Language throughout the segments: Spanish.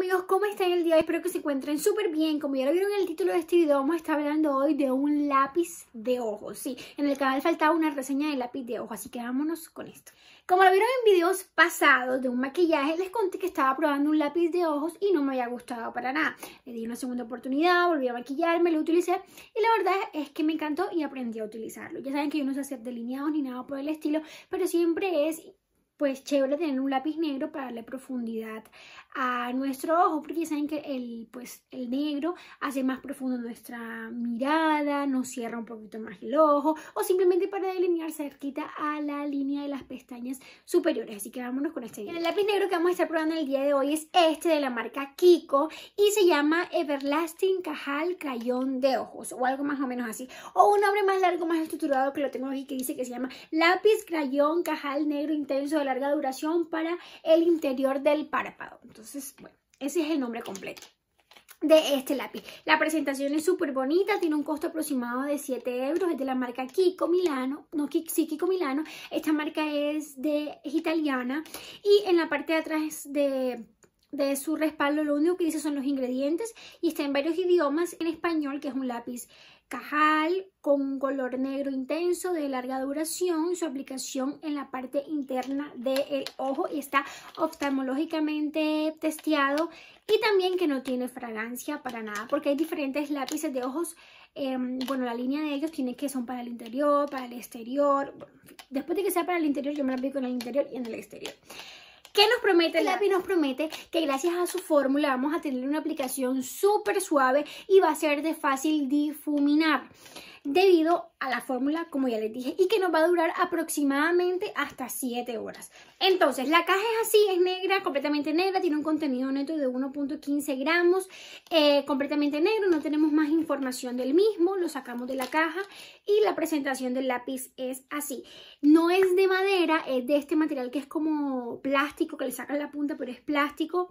amigos, ¿cómo están el día? Espero que se encuentren súper bien. Como ya lo vieron en el título de este video, vamos a estar hablando hoy de un lápiz de ojos. Sí, en el canal faltaba una reseña de lápiz de ojos, así que vámonos con esto. Como lo vieron en videos pasados de un maquillaje, les conté que estaba probando un lápiz de ojos y no me había gustado para nada. Le di una segunda oportunidad, volví a maquillarme, lo utilicé y la verdad es que me encantó y aprendí a utilizarlo. Ya saben que yo no sé hacer delineados ni nada por el estilo, pero siempre es pues chévere tener un lápiz negro para darle profundidad a nuestro ojo, porque saben que el, pues, el negro hace más profundo nuestra mirada, nos cierra un poquito más el ojo, o simplemente para delinear cerquita a la línea de las pestañas superiores. Así que vámonos con este. El lápiz negro que vamos a estar probando el día de hoy es este de la marca Kiko y se llama Everlasting Cajal Crayón de Ojos, o algo más o menos así, o un nombre más largo, más estructurado que lo tengo aquí que dice que se llama Lápiz Crayón Cajal Negro Intenso de la larga duración para el interior del párpado. Entonces, bueno, ese es el nombre completo de este lápiz. La presentación es súper bonita, tiene un costo aproximado de 7 euros, es de la marca Kiko Milano, no sí, Kiko Milano, esta marca es, de, italiana y en la parte de atrás de de su respaldo lo único que dice son los ingredientes y está en varios idiomas en español que es un lápiz cajal con un color negro intenso de larga duración su aplicación en la parte interna del ojo y está oftalmológicamente testeado y también que no tiene fragancia para nada porque hay diferentes lápices de ojos em, bueno, la línea de ellos tiene que son para el interior, para el exterior. después de que sea para el interior, yo me la aplico en el interior y en el exterior. ¿Qué nos promete la API? nos promete que gracias a su fórmula vamos a tener una aplicación súper suave y va a ser de fácil difuminar debido a la fórmula, como ya les dije, y que nos va a durar aproximadamente hasta 7 horas. Entonces, la caja es así, es negra, completamente negra, tiene un contenido neto de 1.15 gramos, eh, completamente negro, no tenemos más información del mismo, lo sacamos de la caja y la presentación del lápiz es así. No es de madera, es de este material que es como plástico, que le sacan la punta, pero es plástico.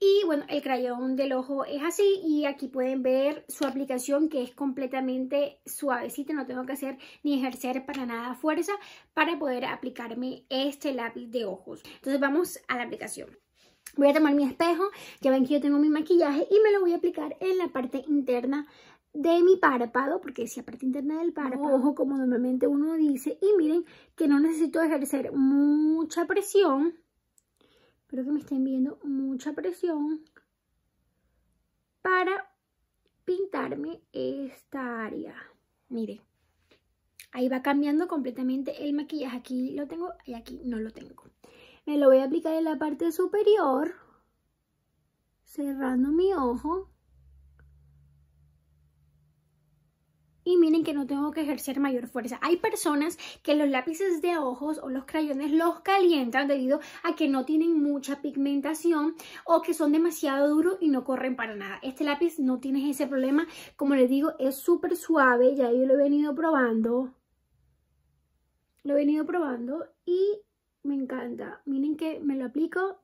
Y bueno, el crayón del ojo es así y aquí pueden ver su aplicación que es completamente suavecita, no tengo que hacer ni ejercer para nada fuerza para poder aplicarme este lápiz de ojos. Entonces vamos a la aplicación. Voy a tomar mi espejo, ya ven que yo tengo mi maquillaje y me lo voy a aplicar en la parte interna de mi párpado, porque es la parte interna del párpado, ojo como normalmente uno dice, y miren que no necesito ejercer mucha presión espero que me estén viendo mucha presión para pintarme esta área. mire ahí va cambiando completamente el maquillaje. Aquí lo tengo y aquí no lo tengo. Me lo voy a aplicar en la parte superior, cerrando mi ojo. Y miren que no tengo que ejercer mayor fuerza. Hay personas que los lápices de ojos o los crayones los calientan debido a que no tienen mucha pigmentación o que son demasiado duros y no corren para nada. Este lápiz no tiene ese problema. Como les digo, es súper suave. Ya yo lo he venido probando. Lo he venido probando y me encanta. Miren que me lo aplico.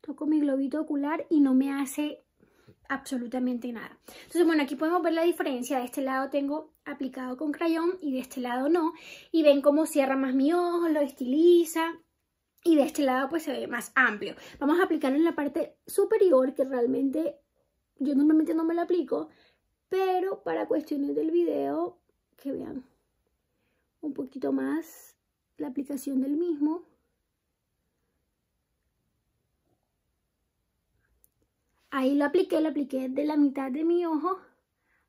Toco mi globito ocular y no me hace absolutamente nada. Entonces, bueno, aquí podemos ver la diferencia. De este lado tengo aplicado con crayón y de este lado no. Y ven cómo cierra más mi ojo, lo estiliza. Y de este lado pues se ve más amplio. Vamos a aplicar en la parte superior que realmente yo normalmente no me lo aplico. Pero para cuestiones del video, que vean un poquito más la aplicación del mismo. Ahí lo apliqué, lo apliqué de la mitad de mi ojo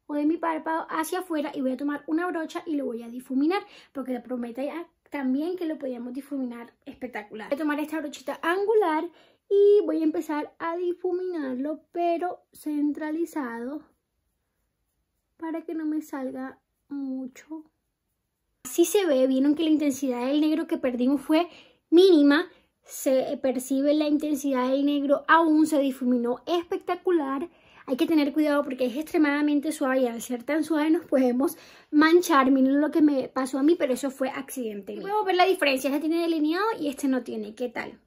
o de mi párpado hacia afuera y voy a tomar una brocha y lo voy a difuminar porque le prometo también que lo podíamos difuminar espectacular. Voy a tomar esta brochita angular y voy a empezar a difuminarlo pero centralizado para que no me salga mucho. Así se ve, vieron que la intensidad del negro que perdimos fue mínima se percibe la intensidad del negro, aún se difuminó espectacular. Hay que tener cuidado porque es extremadamente suave y al ser tan suave nos podemos manchar. Miren lo que me pasó a mí, pero eso fue accidente. Puedo ver la diferencia, este tiene delineado y este no tiene. ¿Qué tal?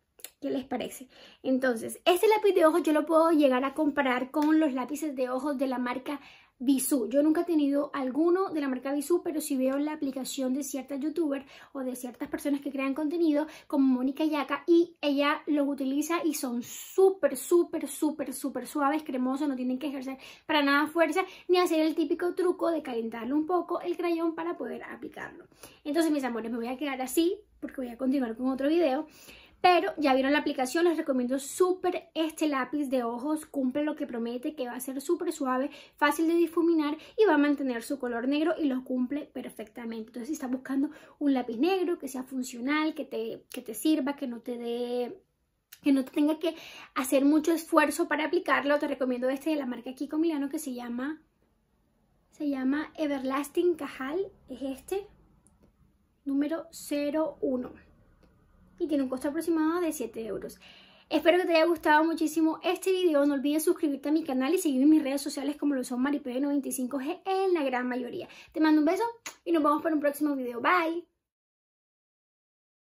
¿Qué les parece? Entonces, este lápiz de ojos yo lo puedo llegar a comparar con los lápices de ojos de la marca Bisú. Yo nunca he tenido alguno de la marca Bisú, pero si veo la aplicación de ciertas youtubers o de ciertas personas que crean contenido, como Mónica Yaca, y ella los utiliza y son súper, súper, súper, súper suaves, cremosos, no tienen que ejercer para nada fuerza, ni hacer el típico truco de calentarlo un poco el crayón para poder aplicarlo. Entonces, mis amores, me voy a quedar así porque voy a continuar con otro video. Pero ya vieron la aplicación, les recomiendo súper este lápiz de ojos, cumple lo que promete, que va a ser súper suave, fácil de difuminar y va a mantener su color negro y lo cumple perfectamente. Entonces si estás buscando un lápiz negro que sea funcional, que te, te sirva, que no te dé que no te tenga que hacer mucho esfuerzo para aplicarlo, te recomiendo este de la marca Kiko Milano que se llama se llama Everlasting Cajal, es este, número 01 y tiene un costo aproximado de 7 euros. Espero que te haya gustado muchísimo este video. No olvides suscribirte a mi canal y seguirme en mis redes sociales como lo son maripede 95G en la gran mayoría. Te mando un beso y nos vemos para un próximo video. Bye.